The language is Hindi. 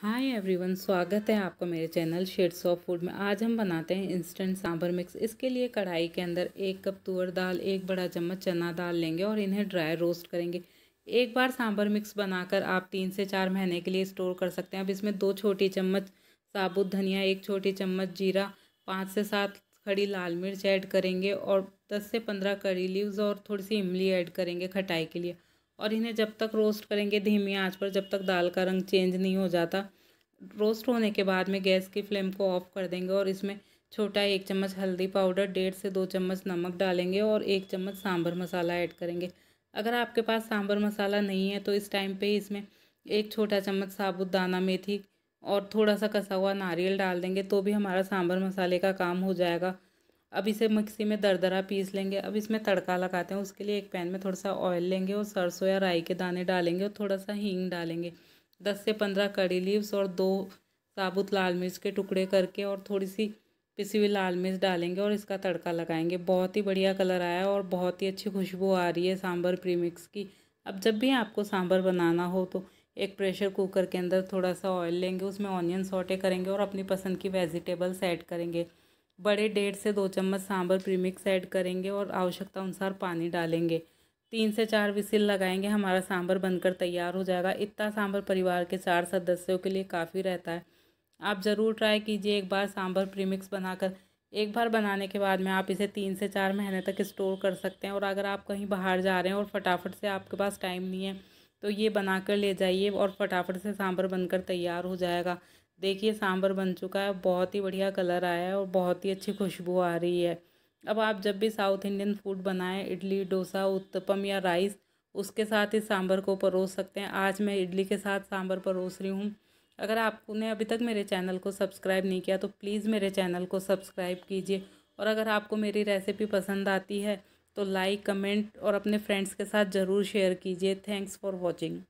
हाय एवरीवन स्वागत है आपका मेरे चैनल शेड्स ऑफ फूड में आज हम बनाते हैं इंस्टेंट सांभर मिक्स इसके लिए कढ़ाई के अंदर एक कप तुअर दाल एक बड़ा चम्मच चना दाल लेंगे और इन्हें ड्राई रोस्ट करेंगे एक बार सांभर मिक्स बनाकर आप तीन से चार महीने के लिए स्टोर कर सकते हैं अब इसमें दो छोटी चम्मच साबुत धनिया एक छोटी चम्मच जीरा पाँच से सात खड़ी लाल मिर्च ऐड करेंगे और दस से पंद्रह करी लीव्स और थोड़ी सी इमली ऐड करेंगे खटाई के लिए और इन्हें जब तक रोस्ट करेंगे धीमी आंच पर जब तक दाल का रंग चेंज नहीं हो जाता रोस्ट होने के बाद में गैस की फ्लेम को ऑफ़ कर देंगे और इसमें छोटा एक चम्मच हल्दी पाउडर डेढ़ से दो चम्मच नमक डालेंगे और एक चम्मच सांभर मसाला ऐड करेंगे अगर आपके पास सांभर मसाला नहीं है तो इस टाइम पे इसमें एक छोटा चम्मच साबुत दाना मेथी और थोड़ा सा कसा हुआ नारियल डाल देंगे तो भी हमारा सांभर मसाले का काम हो जाएगा अब इसे मिक्सी में दरदरा पीस लेंगे अब इसमें तड़का लगाते हैं उसके लिए एक पैन में थोड़ा सा ऑयल लेंगे और सरसों या राई के दाने डालेंगे और थोड़ा सा हींग डालेंगे दस से पंद्रह कड़ी लीव्स और दो साबुत लाल मिर्च के टुकड़े करके और थोड़ी सी पिसी हुई लाल मिर्च डालेंगे और इसका तड़का लगाएंगे बहुत ही बढ़िया कलर आया और बहुत ही अच्छी खुशबू आ रही है सांभर प्रीमिक्स की अब जब भी आपको सांभर बनाना हो तो एक प्रेशर कुकर के अंदर थोड़ा सा ऑयल लेंगे उसमें ऑनियन सोटे करेंगे और अपनी पसंद की वेजिटेबल्स ऐड करेंगे बड़े डेढ़ से दो चम्मच सांभर प्रीमिक्स ऐड करेंगे और आवश्यकता अनुसार पानी डालेंगे तीन से चार विसिल लगाएंगे हमारा सांभर बनकर तैयार हो जाएगा इतना सांभर परिवार के चार सदस्यों के लिए काफ़ी रहता है आप ज़रूर ट्राई कीजिए एक बार सांभर प्रीमिक्स बनाकर एक बार बनाने के बाद में आप इसे तीन से चार महीने तक स्टोर कर सकते हैं और अगर आप कहीं बाहर जा रहे हैं और फटाफट से आपके पास टाइम नहीं है तो ये बना ले जाइए और फटाफट से सांभर बनकर तैयार हो जाएगा देखिए सांभर बन चुका है बहुत ही बढ़िया कलर आया है और बहुत ही अच्छी खुशबू आ रही है अब आप जब भी साउथ इंडियन फूड बनाएं इडली डोसा उत्तपम या राइस उसके साथ ही सांभर को परोस सकते हैं आज मैं इडली के साथ सांभर परोस रही हूँ अगर आपने अभी तक मेरे चैनल को सब्सक्राइब नहीं किया तो प्लीज़ मेरे चैनल को सब्सक्राइब कीजिए और अगर आपको मेरी रेसिपी पसंद आती है तो लाइक कमेंट और अपने फ्रेंड्स के साथ ज़रूर शेयर कीजिए थैंक्स फॉर वॉचिंग